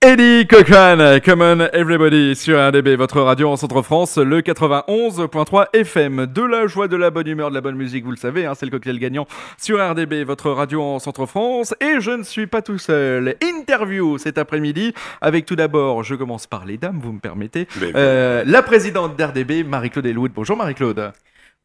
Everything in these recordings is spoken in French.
Eddie Cochran, on Everybody sur RDB, votre radio en Centre-France, le 91.3 FM. De la joie, de la bonne humeur, de la bonne musique, vous le savez, hein, c'est le cocktail gagnant sur RDB, votre radio en Centre-France. Et je ne suis pas tout seul. Interview cet après-midi avec tout d'abord, je commence par les dames, vous me permettez, euh, la présidente d'RDB, Marie-Claude Elwood. Bonjour Marie-Claude.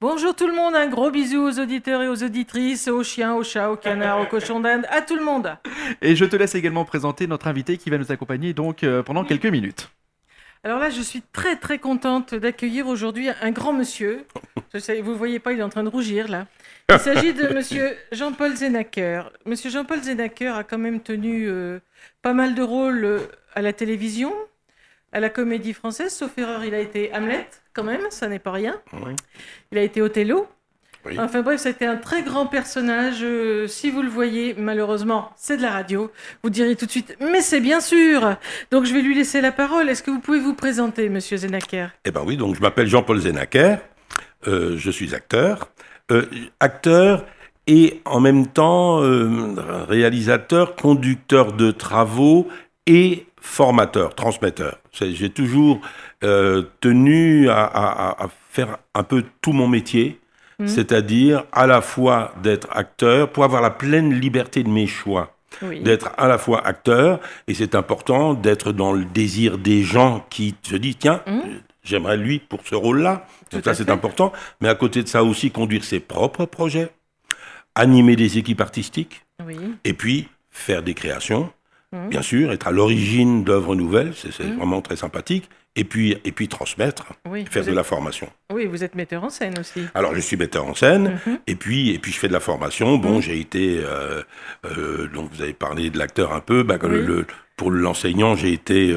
Bonjour tout le monde, un gros bisou aux auditeurs et aux auditrices, aux chiens, aux chats, aux canards, aux cochons d'Inde, à tout le monde. Et je te laisse également présenter notre invité qui va nous accompagner donc euh, pendant quelques minutes. Alors là, je suis très très contente d'accueillir aujourd'hui un grand monsieur. Vous ne voyez pas, il est en train de rougir là. Il s'agit de monsieur Jean-Paul Zenacker Monsieur Jean-Paul Zenacker a quand même tenu euh, pas mal de rôles euh, à la télévision à la comédie française. Sauf erreur, il a été Hamlet, quand même, ça n'est pas rien. Il a été Othello. Enfin bref, c'était un très grand personnage. Euh, si vous le voyez, malheureusement, c'est de la radio. Vous direz tout de suite, mais c'est bien sûr. Donc je vais lui laisser la parole. Est-ce que vous pouvez vous présenter, Monsieur Zenaker Eh bien oui, donc je m'appelle Jean-Paul Zenaker. Euh, je suis acteur, euh, acteur et en même temps réalisateur, conducteur de travaux et formateur, transmetteur. J'ai toujours euh, tenu à, faire un peu tout mon métier, mmh. c'est-à-dire à la fois d'être acteur pour avoir la pleine liberté de mes choix. d'être à la fois acteur, et c'est important d'être dans le désir des gens qui se disent, tiens, mmh. j'aimerais lui pour ce rôle-là, ça c'est important, mais à côté de ça aussi conduire ses propres projets, animer des équipes artistiques, et puis faire des créations, bien sûr, être à l'origine d'œuvres nouvelles, c'est mmh. vraiment très sympathique, et puis, et puis transmettre, faire de la formation. Oui, vous êtes metteur en scène aussi. Alors, je suis metteur en scène, mhm. et, puis, et puis je fais de la formation. Bon, mhm. j'ai été, euh, euh, donc vous avez parlé de l'acteur un peu, bah, pour l'enseignant, j'ai été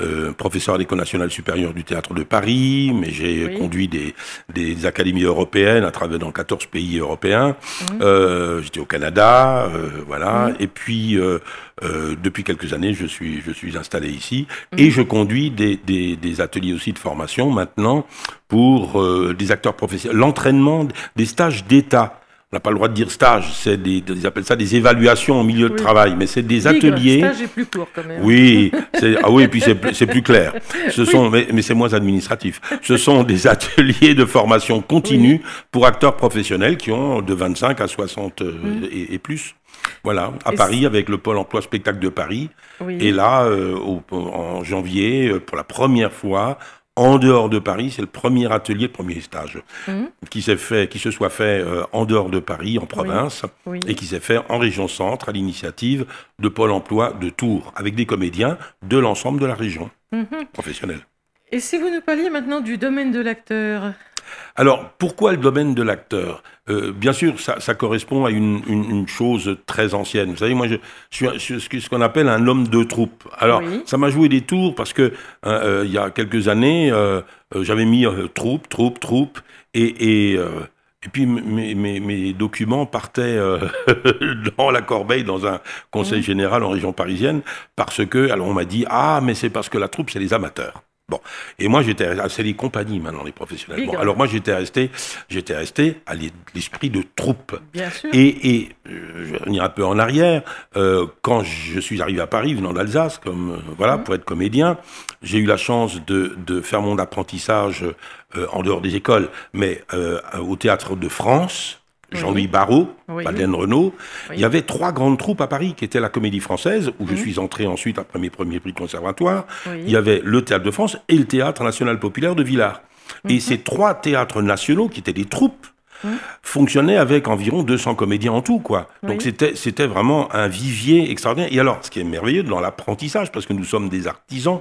euh, professeur à l'École nationale supérieure du théâtre de Paris, mais j'ai conduit des, des, académies européennes à travers dans 14 pays européens. Mhm. J'étais au Canada, voilà. Et puis, depuis quelques années, je suis, je suis installé ici, et je conduis des, des des, ateliers aussi de formation maintenant pour euh, des acteurs professionnels, l'entraînement des stages d'État. On n'a pas le droit de dire stage, c'est des, ils appellent ça des évaluations au milieu de travail, mais c'est des ateliers ateliers. Stage est plus court quand même. Oui, ah oui, et puis c'est plus clair. Ce sont, mais, c'est moins administratif. Ce sont des ateliers de formation continue pour acteurs professionnels qui ont de 25 à 60 euh, mmh. et, plus. Voilà, à Paris, avec le Pôle emploi spectacle de Paris. Et là, euh, en janvier, euh, pour la première fois, en dehors de Paris, c'est le premier atelier, le premier stage mhm. qui s'est fait, qui se soit fait euh, en dehors de Paris, en province, et qui s'est fait en région centre à l'initiative de Pôle Emploi de Tours, avec des comédiens de l'ensemble de la région professionnels. Mhm. professionnelle. Et si vous nous parliez maintenant du domaine de l'acteur alors, pourquoi le domaine de l'acteur euh, Bien sûr, ça, correspond à une, chose très ancienne. Vous savez, moi, je, suis ce qu'on appelle un homme de troupe. Alors, ça m'a joué des tours parce que hein, euh, il y a quelques années, euh, j'avais mis troupe, troupe, troupe, et, et puis mes, documents partaient dans la corbeille, dans un conseil mmh. général en région parisienne, parce que, alors on m'a dit, ah, mais c'est parce que la troupe, c'est les amateurs. Bon, et moi j'étais c'est les compagnies maintenant les professionnels. alors moi j'étais resté, j'étais resté à l'esprit de troupe. Bien sûr. Et, et euh, je vais revenir un peu en arrière. Euh, quand je suis arrivé à Paris, venant d'Alsace, comme euh, voilà mhm. pour être comédien, j'ai eu la chance de, faire mon apprentissage en dehors des écoles, mais au théâtre de France Jean-Louis Barreau, Barrault, Renaud. Il y avait trois grandes troupes à Paris qui étaient la Comédie Française, où je mhm. suis entré ensuite après mes premiers prix conservatoire. Il y avait le Théâtre de France et le Théâtre National Populaire de Villars. Et mhm. ces trois théâtres nationaux, qui étaient des troupes, mhm. fonctionnaient avec environ 200 comédiens en tout, quoi. Donc c'était, c'était vraiment un vivier extraordinaire. Et alors, ce qui est merveilleux dans l'apprentissage, parce que nous sommes des artisans,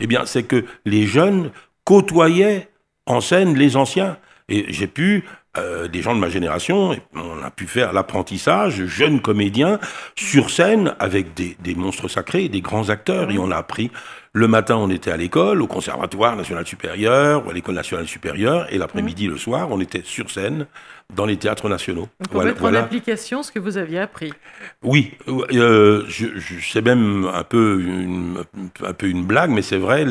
eh bien, c'est que les jeunes côtoyaient en scène les anciens. Et j'ai pu euh, des gens de ma génération, on a pu faire l'apprentissage, jeunes comédiens, sur scène, avec des, des monstres sacrés, des grands acteurs, et on a appris le matin, on était à l'école, au Conservatoire national supérieur, ou à l'École nationale supérieure, et l'après-midi, mmh. le soir, on était sur scène dans les théâtres nationaux. Pour mettre en application ce que vous aviez appris. Oui, euh, je, je, c'est même un peu une, un peu une blague, mais c'est vrai,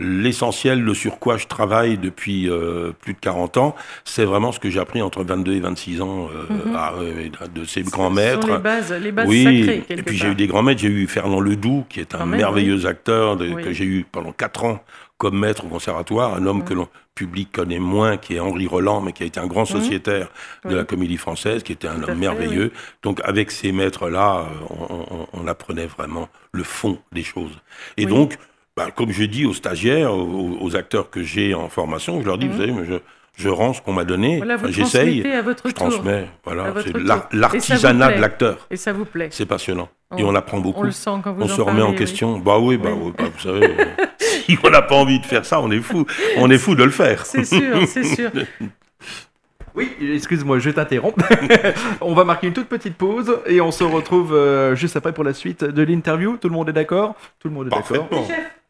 l'essentiel, le, sur quoi je travaille depuis euh, plus de 40 ans, c'est vraiment ce que j'ai appris entre 22 et 26 ans euh, mmh. de ces grands maîtres. les bases, les bases oui, Et puis j'ai eu des grands maîtres, j'ai eu Fernand Ledoux, qui est un merveilleux acteur. De, que j'ai eu pendant quatre ans comme maître au conservatoire, un homme mm. que le public connaît moins, qui est Henri Roland, mais qui a été un grand mm. sociétaire de la comédie française, qui était un homme merveilleux. Donc avec ces maîtres-là, euh, on, apprenait vraiment le fond des choses. Et donc, bah, comme je dis aux stagiaires, aux, acteurs que j'ai en formation, je leur dis, mm. vous savez, je, je rends ce qu'on m'a donné, j'essaye, je transmets. Voilà, c'est l'artisanat de l'acteur. Et ça vous plaît. C'est passionnant. et on apprend beaucoup. On le sent quand vous On se remet en question. Bah oui, bah, oui. Bah, vous savez, euh, si on n'a pas envie de faire ça, on est fou. On est fou de le faire. C'est sûr, c'est sûr. Oui, excuse-moi, je t'interromps. on va marquer une toute petite pause et on se retrouve euh, juste après pour la suite de l'interview. Tout le monde est d'accord Tout le monde est d'accord.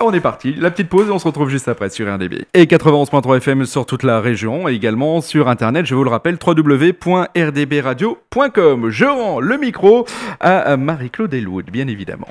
On est parti. La petite pause et on se retrouve juste après sur RDB. Et 91.3 FM sur toute la région et également sur Internet, je vous le rappelle, www.rdbradio.com. Je rends le micro à Marie-Claude Elwood, bien évidemment.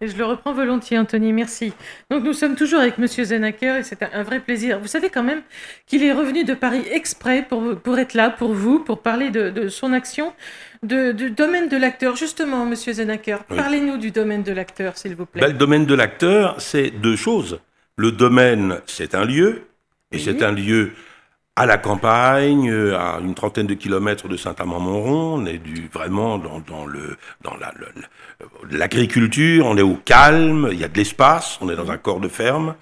Et je le reprends volontiers, Anthony, merci. Donc nous sommes toujours avec M. Zenaker et c'est un, vrai plaisir. Vous savez quand même qu'il est revenu de Paris exprès pour, pour être là, pour vous, pour parler de, de son action, de, du domaine de l'acteur. Justement, M. Zenaker, parlez-nous du domaine de l'acteur, s'il vous plaît. Ben, le domaine de l'acteur, c'est deux choses. Le domaine, c'est un lieu, et c'est un lieu à la campagne, euh, à une trentaine de kilomètres de Saint-Amand-Montrond, on est vraiment dans, le dans l'agriculture, on est au calme, il y a de l'espace, on est dans un corps de ferme,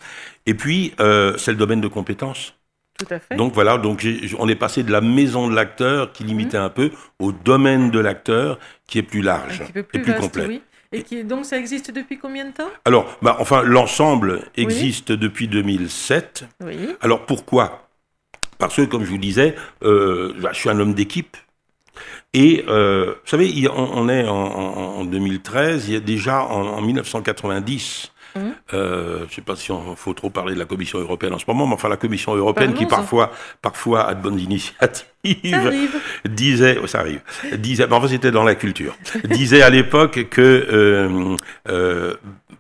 et puis euh, c'est le domaine de compétences. Tout à fait. Donc voilà, donc on est passé de la maison de l'acteur qui limitait mhm. un peu au domaine de l'acteur qui est plus large et plus complet. Oui. Et qui, donc ça existe depuis combien de temps Alors, bah, enfin, l'ensemble existe depuis 2007. Oui. Alors pourquoi parce que, comme je vous disais, euh, bah, je suis un homme d'équipe. Et euh, vous savez, on, est en, 2013, il y a déjà en, 1990, mmh. euh, je ne sais pas si on faut trop parler de la Commission européenne en ce moment, mais enfin la Commission européenne bah qui parfois, parfois a de bonnes initiatives, disait, oh, ça arrive, disait, bah, enfin c'était dans la culture, disait à l'époque que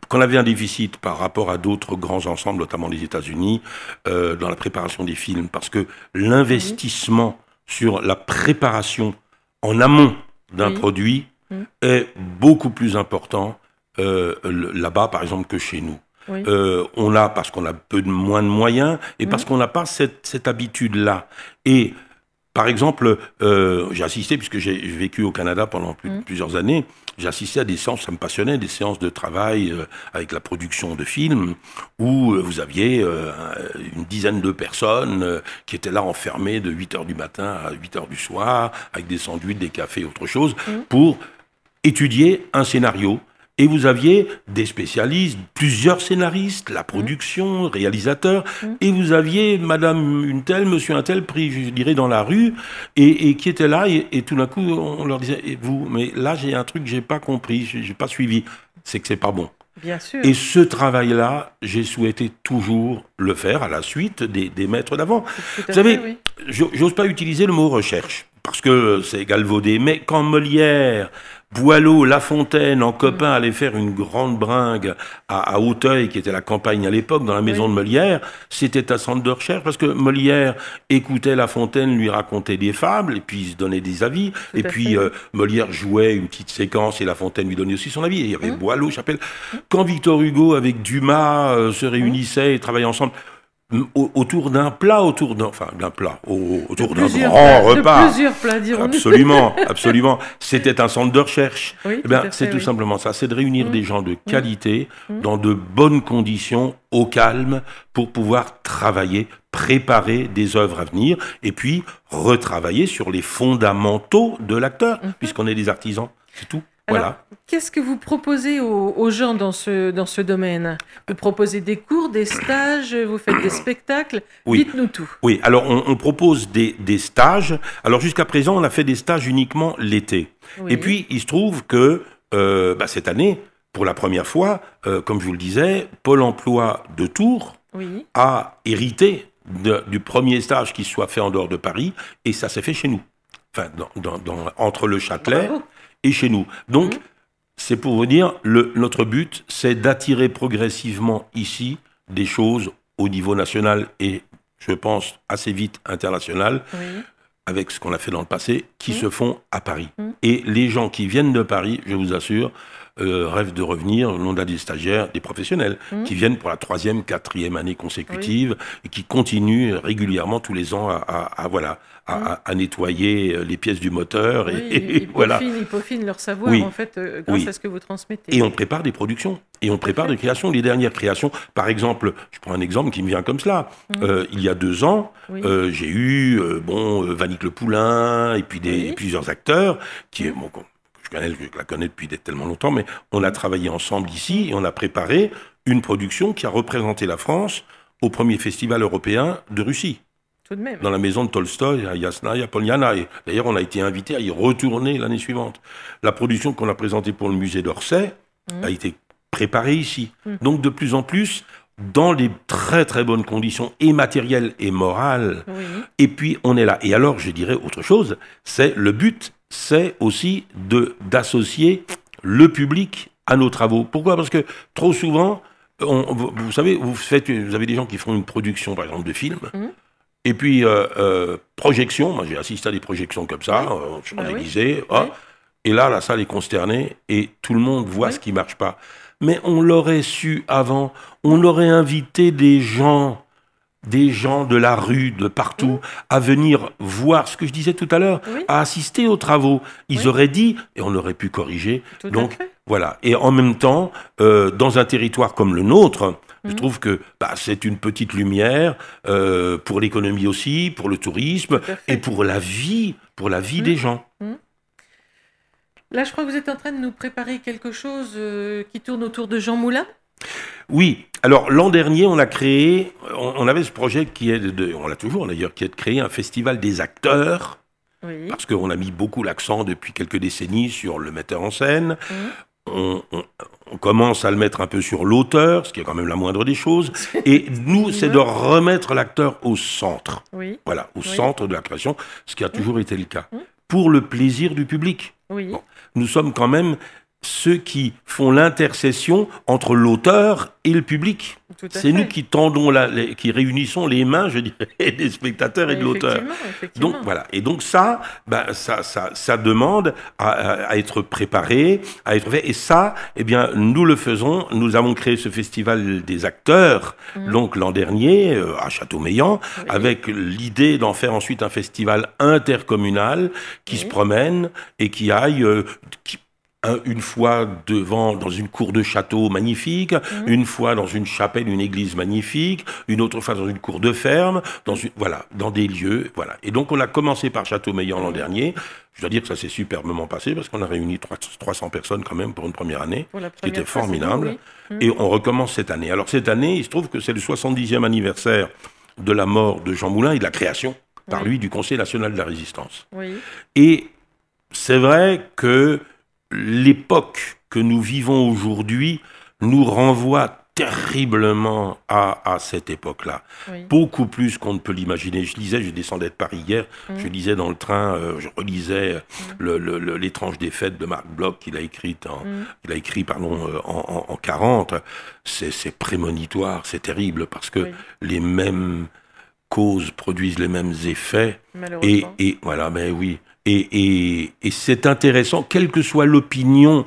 qu'on avait un déficit par rapport à d'autres grands ensembles, notamment les États-Unis, euh, dans la préparation des films, parce que l'investissement sur la préparation en amont d'un mmh. produit mmh. est beaucoup plus important euh, là-bas, par exemple, que chez nous. Euh, on l'a parce qu'on a peu de, moins de moyens et parce mmh. qu'on n'a pas cette, cette habitude-là. Et par exemple, euh, j'ai assisté, puisque j'ai vécu au Canada pendant mmh. plusieurs années, j'ai assisté à des séances, ça me passionnait, des séances de travail euh, avec la production de films, où euh, vous aviez une dizaine de personnes qui étaient là enfermées de 8 heures du matin à 8 heures du soir, avec des sandwichs, des cafés, autre chose, mmh. pour étudier un scénario et vous aviez des spécialistes, plusieurs scénaristes, la production, réalisateurs, et vous aviez Madame une telle, Monsieur un tel pris, je dirais, dans la rue, et, qui était là, et, tout d'un coup, on leur disait, vous, mais là, j'ai un truc que j'ai pas compris, j'ai pas suivi, c'est que c'est pas bon. Bien sûr. Et ce travail-là, j'ai souhaité toujours le faire à la suite des, maîtres d'avant. Vous savez, j'ose pas utiliser le mot recherche, parce que c'est galvaudé, mais quand Molière Boileau, La Fontaine, en copain, allait faire une grande bringue à, Auteuil, qui était la campagne à l'époque, dans la maison de Molière. C'était un centre de recherche parce que Molière écoutait La Fontaine lui raconter des fables, et puis il se donnait des avis. et puis euh, Molière jouait une petite séquence et La Fontaine lui donnait aussi son avis. il y avait hein Boileau, je Quand Victor Hugo avec Dumas euh, se réunissait et travaillaient ensemble, autour d'un plat, autour d'un d'un plat, autour d'un grand repas. Absolument, absolument. C'était un centre de recherche. Eh c'est tout simplement ça, c'est de réunir mmh. des gens de mmh. qualité mmh. dans de bonnes conditions, au calme, pour pouvoir travailler, préparer des œuvres à venir, et puis retravailler sur les fondamentaux de l'acteur, puisqu'on est des artisans. C'est tout qu'est-ce que vous proposez aux, gens dans ce, dans ce domaine Vous proposez des cours, des stages, vous faites des spectacles Dites-nous tout. Oui, alors on, propose des, des, stages. Alors jusqu'à présent, on a fait des stages uniquement l'été. Et puis, il se trouve que euh, bah, cette année, pour la première fois, euh, comme je vous le disais, Pôle emploi de Tours a hérité du premier stage qui soit fait en dehors de Paris, et ça s'est fait chez nous. Enfin, dans, dans, entre le Châtelet et chez nous. Donc, mhm. c'est pour vous dire, notre but, c'est d'attirer progressivement ici des choses au niveau national et, je pense, assez vite international. avec ce qu'on a fait dans le passé, qui mhm. se font à Paris. Mhm. Et les gens qui viennent de Paris, je vous assure, euh, rêvent de revenir. On a des stagiaires, des professionnels mmh. qui viennent pour la troisième, quatrième année consécutive et qui continuent régulièrement tous les ans à, voilà. À, mmh. nettoyer euh, les pièces du moteur et, oui, ils, peaufinent, leur savoir en fait euh, grâce à ce que vous transmettez. Et on prépare des productions et on prépare des créations. Les dernières créations, par exemple, je prends un exemple qui me vient comme cela. Mmh. Euh, il y a deux ans, j'ai eu bon Vanique le Poulain et puis des plusieurs acteurs qui mon compte je la connais depuis tellement longtemps, mais on a travaillé ensemble ici et on a préparé une production qui a représenté la France au premier festival européen de Russie. Tout de même. Dans la maison de Tolstoy à Yasnaya Poliana. Et d'ailleurs, on a été invité à y retourner l'année suivante. La production qu'on a présentée pour le musée d'Orsay mmh. a été préparée ici. Mmh. Donc, de plus en plus, dans les très très bonnes conditions et matérielles et morales. Et puis on est là. Et alors je dirais autre chose, c'est le but c'est aussi de d'associer le public à nos travaux. Pourquoi Parce que trop souvent, vous, savez, vous, faites, vous avez des gens qui font une production, par exemple, de films mhm. Et puis, euh, euh, projection, moi j'ai assisté à des projections comme ça, euh, je suis bah déguisé, et là la salle est consternée et tout le monde voit ce qui ne marche pas. Mais on l'aurait su avant, on aurait invité des gens des gens de la rue, de partout, à venir voir ce que je disais tout à l'heure, à assister aux travaux. Ils auraient dit, et on aurait pu corriger. Donc voilà. Et en même temps, euh, dans un territoire comme le nôtre, je mm. trouve que bah, c'est une petite lumière euh, pour l'économie aussi, pour le tourisme et pour la vie, pour la vie mm. des gens. Mm. Là, je crois que vous êtes en train de nous préparer quelque chose euh, qui tourne autour de Jean Moulin. Oui. Alors l'an dernier, on a créé, on, avait ce projet qui est, de, on l'a toujours d'ailleurs, qui est de créer un festival des acteurs, parce qu'on a mis beaucoup l'accent depuis quelques décennies sur le metteur en scène. On, commence à le mettre un peu sur l'auteur, ce qui est quand même la moindre des choses. Et nous, c'est de remettre l'acteur au centre. Oui. Voilà, au centre de la création, ce qui a toujours été le cas, pour le plaisir du public. nous sommes quand même ceux qui font l'intercession entre l'auteur et le public. C'est nous qui tendons la, qui réunissons les mains, je dirais, des spectateurs et de l'auteur. Donc voilà. Et donc ça, bah, ça, ça, ça, demande à, être préparé, à être fait. Et ça, eh bien, nous le faisons. Nous avons créé ce festival des acteurs, mmh. donc l'an dernier euh, à château oui. avec l'idée d'en faire ensuite un festival intercommunal qui se promène et qui aille, euh, qui, une fois devant, dans une cour de château magnifique, mhm. une fois dans une chapelle, une église magnifique, une autre fois dans une cour de ferme, dans une, voilà, dans des lieux, voilà. Et donc on a commencé par Château Meillan l'an dernier. Je dois dire que ça s'est superbement passé parce qu'on a réuni 300 personnes quand même pour une première année, ce qui était formidable. Mhm. Et on recommence cette année. Alors cette année, il se trouve que c'est le 70e anniversaire de la mort de Jean Moulin et de la création par lui du Conseil national de la résistance. Et c'est vrai que l'époque que nous vivons aujourd'hui nous renvoie terriblement à, cette époque-là. Beaucoup plus qu'on ne peut l'imaginer. Je disais, je descendais de Paris hier, mm. je lisais dans le train, euh, je relisais euh, mm. L'étrange défaite de Marc Bloch qu'il a écrite en, mm. il a écrit pardon, euh, en, 40. C'est prémonitoire, c'est terrible parce que les mêmes causes produisent les mêmes effets. Et, et voilà, mais oui. Et, c'est intéressant, quelle que soit l'opinion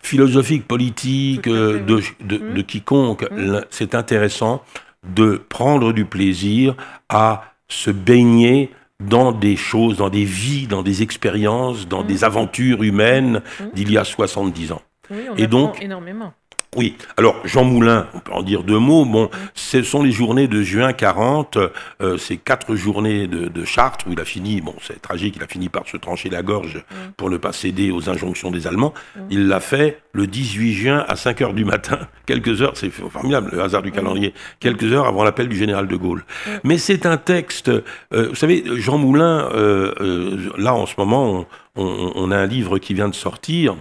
philosophique, politique, euh, mmh. de, quiconque, mmh. c'est intéressant de prendre du plaisir à se baigner dans des choses, dans des vies, dans des expériences, dans mmh. des aventures humaines d'il y a 70 ans. Oui, on et donc, énormément. Oui, alors Jean Moulin, on peut en dire deux mots. Bon, ce sont les journées de juin 40, euh, ces quatre journées de, de, Chartres où il a fini, bon, c'est tragique, il a fini par se trancher la gorge mm. pour ne pas céder aux injonctions des Allemands. Mm. Il l'a fait le 18 juin à 5 heures du matin, quelques heures, c'est formidable le hasard du mm. calendrier, quelques heures avant l'appel du général de Gaulle. Mais c'est un texte, euh, vous savez, Jean Moulin, euh, euh, là en ce moment, on, on, a un livre qui vient de sortir,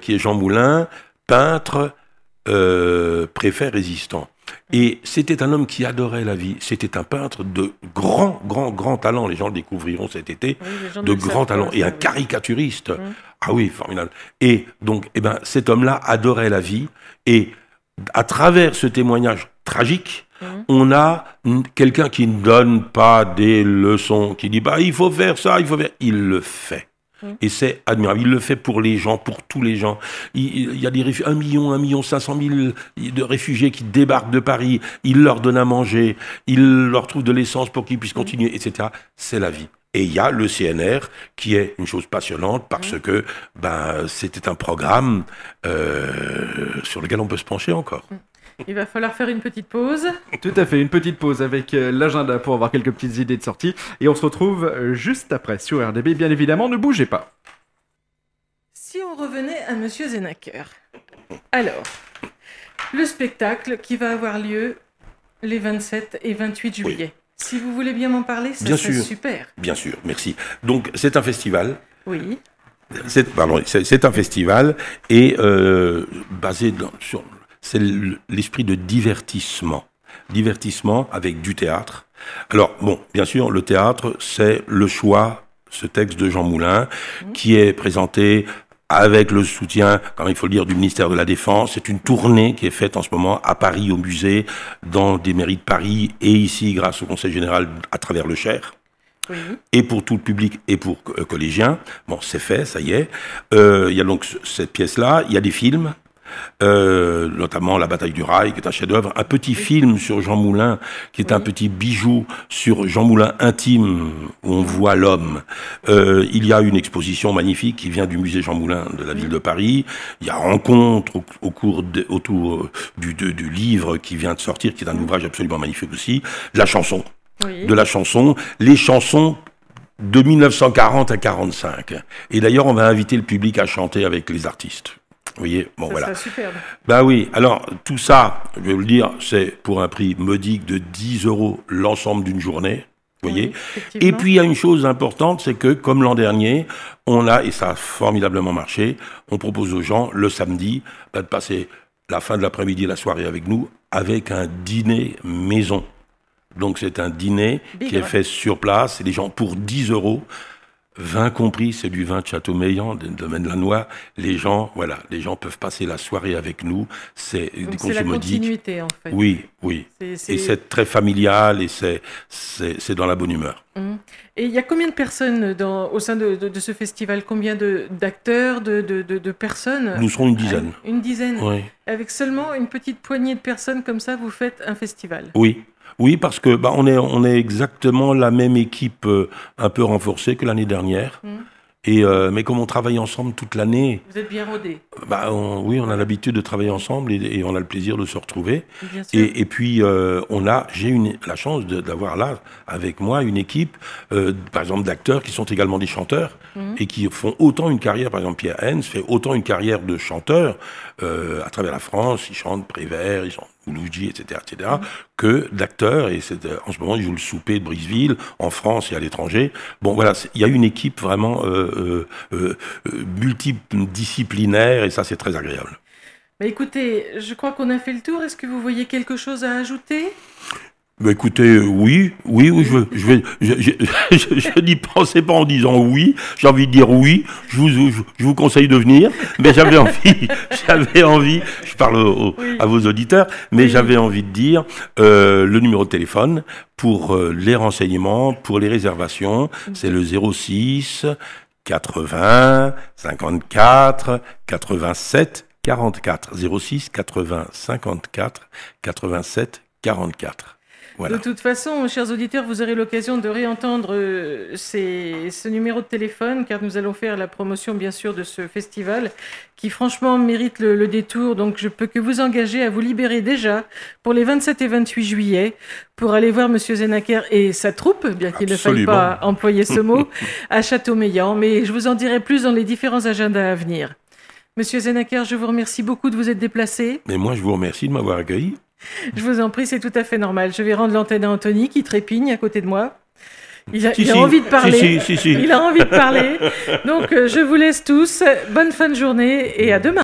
qui est Jean Moulin, peintre, euh, préfet résistant. Et c'était un homme qui adorait la vie. C'était un peintre de grand, grand, grand talent. Les gens le découvriront cet été. de grand talent. Et un caricaturiste. Hum. Ah oui, formidable. Et donc, eh ben, cet homme-là adorait la vie. Et à travers ce témoignage tragique, hum. on a quelqu'un qui ne donne pas des leçons, qui dit bah, il faut faire ça, il faut faire. Il le fait. Et c'est admirable. Il le fait pour les gens, pour tous les gens. Il, y a des 1 million, un million cent mille de réfugiés qui débarquent de Paris. Il leur donne à manger. Il leur trouve de l'essence pour qu'ils puissent continuer, etc. C'est la vie. Et il y a le CNR qui est une chose passionnante parce que ben, c'était un programme euh, sur lequel on peut se pencher encore. Mm. Il va falloir faire une petite pause. Tout à fait, une petite pause avec euh, l'agenda pour avoir quelques petites idées de sortie. Et on se retrouve euh, juste après sur RDB, bien évidemment, ne bougez pas. Si on revenait à Monsieur Zenacker. Alors, le spectacle qui va avoir lieu les 27 et 28 juillet. Si vous voulez bien m'en parler, c'est super. Bien sûr, merci. Donc, c'est un festival. Oui. C'est, un festival et euh, basé sur, c'est l'esprit de divertissement. Divertissement avec du théâtre. Alors, bon, bien sûr, le théâtre, c'est le choix, ce texte de Jean Moulin, mhm. qui est présenté avec le soutien, quand il faut le dire, du ministère de la Défense. C'est une tournée qui est faite en ce moment à Paris, au musée, dans des mairies de Paris et ici, grâce au Conseil général, à travers le Cher. Et pour tout le public et pour euh, collégiens, bon, c'est fait, ça y est. Euh, il y a donc cette pièce-là, il y a des films, euh, notamment La bataille du rail, qui est un chef-d'œuvre, un petit film sur Jean Moulin, qui est un petit bijou sur Jean Moulin intime, où on voit l'homme. Euh, il y a une exposition magnifique qui vient du musée Jean Moulin de la ville de Paris. Il y a rencontre au, cours autour euh, du, livre qui vient de sortir, qui est un ouvrage absolument magnifique aussi. La chanson. De la chanson. Les chansons de 1940 à 45. Et d'ailleurs, on va inviter le public à chanter avec les artistes. Vous voyez, bon voilà. Superbe. Bah oui, alors tout ça, je vais vous le dire, c'est pour un prix modique de 10 euros l'ensemble d'une journée. Vous voyez Et puis il y a une chose importante, c'est que comme l'an dernier, on a, et ça a formidablement marché, on propose aux gens le samedi bah, de passer la fin de l'après-midi et la soirée avec nous avec un dîner maison. Donc c'est un dîner qui est fait sur place, et les gens pour 10 euros vin compris, c'est du vin de Châteaumeillan, du domaine Noix. Les gens, voilà, les gens peuvent passer la soirée avec nous. C'est la continuité, en fait. Oui, oui. Et c'est très familial et c'est dans la bonne humeur. Hum. Et il y a combien de personnes au sein de, ce festival Combien d'acteurs, de, de, personnes Nous serons une dizaine. Une dizaine. Avec seulement une petite poignée de personnes comme ça, vous faites un festival. Oui, oui, parce que bah, on, est, on est exactement la même équipe euh, un peu renforcée que l'année dernière. Hmm. Et, euh, mais comme on travaille ensemble toute l'année. Vous êtes bien rodés. Bah, oui, on a l'habitude de travailler ensemble et, on a le plaisir de se retrouver. Et, puis, euh, on a, j'ai une, la chance d'avoir là, avec moi, une équipe, par exemple, d'acteurs qui sont également des chanteurs hmm. et qui font autant une carrière. Par exemple, Pierre Hens fait autant une carrière de chanteur à travers la France. Ils chante Prévert, ils chante ou Luigi, etc., etc., que d'acteurs, et c'est, euh, en ce moment, ils jouent le souper de Briseville, en France et à l'étranger. Bon, voilà, il y a une équipe vraiment euh, euh, euh, multidisciplinaire, et ça, c'est très agréable. Bah écoutez, je crois qu'on a fait le tour. Est-ce que vous voyez quelque chose à ajouter bah, écoutez, euh, oui, oui, oui, je, je, vais, je, n'y pensais pas en disant oui. J'ai envie de dire oui. Je vous, je, vous conseille de venir, mais j'avais envie, j'avais envie. Je parle à vos auditeurs, mais j'avais envie de dire euh, le numéro de téléphone pour euh, les renseignements, pour les réservations. C'est le 06 80 54 87 44 06 80 54 87 44. De toute façon, chers auditeurs, vous aurez l'occasion de réentendre euh, ce numéro de téléphone, car nous allons faire la promotion, bien sûr, de ce festival qui, franchement, mérite le, détour. Donc, je peux que vous engager à vous libérer déjà pour les 27 et 28 juillet pour aller voir M. Zenaker et sa troupe, bien qu'il ne faille pas employer ce mot, à château Château-Meillan. Mais je vous en dirai plus dans les différents agendas à venir. Monsieur Zenaker, je vous remercie beaucoup de vous être déplacé. Mais moi, je vous remercie de m'avoir accueilli. Je vous en prie, c'est tout à fait normal. Je vais rendre l'antenne à Anthony qui trépigne à côté de moi. Il a, envie de parler. il a envie de parler. Donc, euh, je vous laisse tous. Bonne fin de journée et à demain.